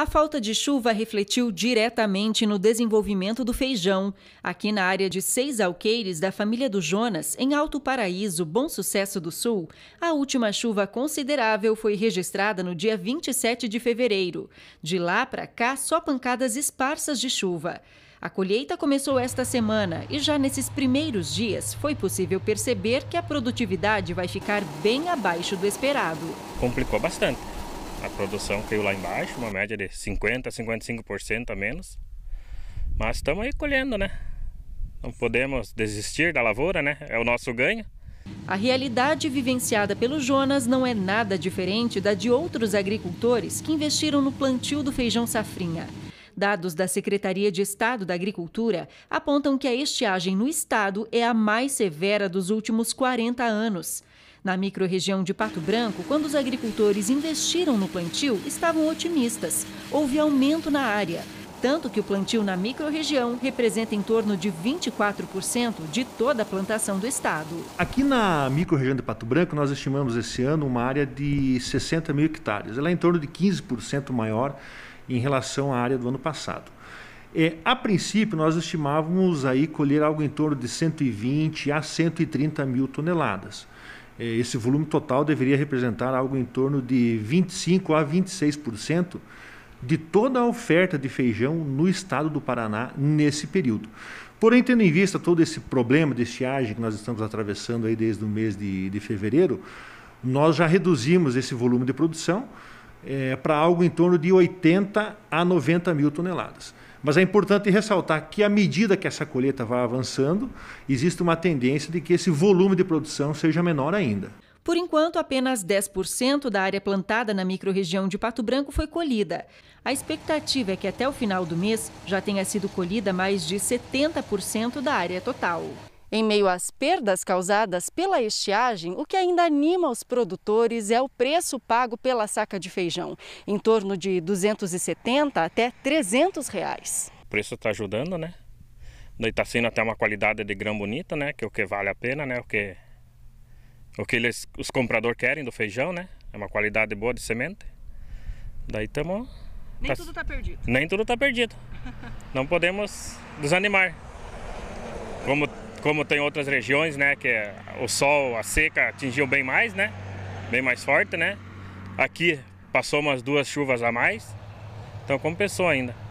A falta de chuva refletiu diretamente no desenvolvimento do feijão. Aqui na área de seis alqueires da família do Jonas, em Alto Paraíso, Bom Sucesso do Sul, a última chuva considerável foi registrada no dia 27 de fevereiro. De lá para cá, só pancadas esparsas de chuva. A colheita começou esta semana e já nesses primeiros dias foi possível perceber que a produtividade vai ficar bem abaixo do esperado. Complicou bastante a produção caiu lá embaixo, uma média de 50% a 55% a menos. Mas estamos aí colhendo, né? Não podemos desistir da lavoura, né? É o nosso ganho. A realidade vivenciada pelo Jonas não é nada diferente da de outros agricultores que investiram no plantio do feijão safrinha. Dados da Secretaria de Estado da Agricultura apontam que a estiagem no estado é a mais severa dos últimos 40 anos. Na microrregião de Pato Branco, quando os agricultores investiram no plantio, estavam otimistas. Houve aumento na área. Tanto que o plantio na microrregião representa em torno de 24% de toda a plantação do estado. Aqui na microrregião de Pato Branco, nós estimamos esse ano uma área de 60 mil hectares. Ela é em torno de 15% maior em relação à área do ano passado. É, a princípio, nós estimávamos aí colher algo em torno de 120 a 130 mil toneladas. É, esse volume total deveria representar algo em torno de 25 a 26% de toda a oferta de feijão no estado do Paraná nesse período. Porém, tendo em vista todo esse problema de estiagem que nós estamos atravessando aí desde o mês de, de fevereiro, nós já reduzimos esse volume de produção é, para algo em torno de 80 a 90 mil toneladas. Mas é importante ressaltar que, à medida que essa colheita vai avançando, existe uma tendência de que esse volume de produção seja menor ainda. Por enquanto, apenas 10% da área plantada na microrregião de Pato Branco foi colhida. A expectativa é que até o final do mês já tenha sido colhida mais de 70% da área total. Em meio às perdas causadas pela estiagem, o que ainda anima os produtores é o preço pago pela saca de feijão, em torno de 270 até 300 reais. O preço está ajudando, né? Daí está sendo até uma qualidade de grão bonita, né? Que é o que vale a pena, né? O que, o que eles, os compradores querem do feijão, né? É uma qualidade boa de semente. Daí estamos... Nem tá, tudo está perdido. Nem tudo está perdido. Não podemos desanimar. Como como tem outras regiões, né, que é o sol, a seca atingiu bem mais, né, bem mais forte, né. Aqui passou umas duas chuvas a mais, então compensou ainda.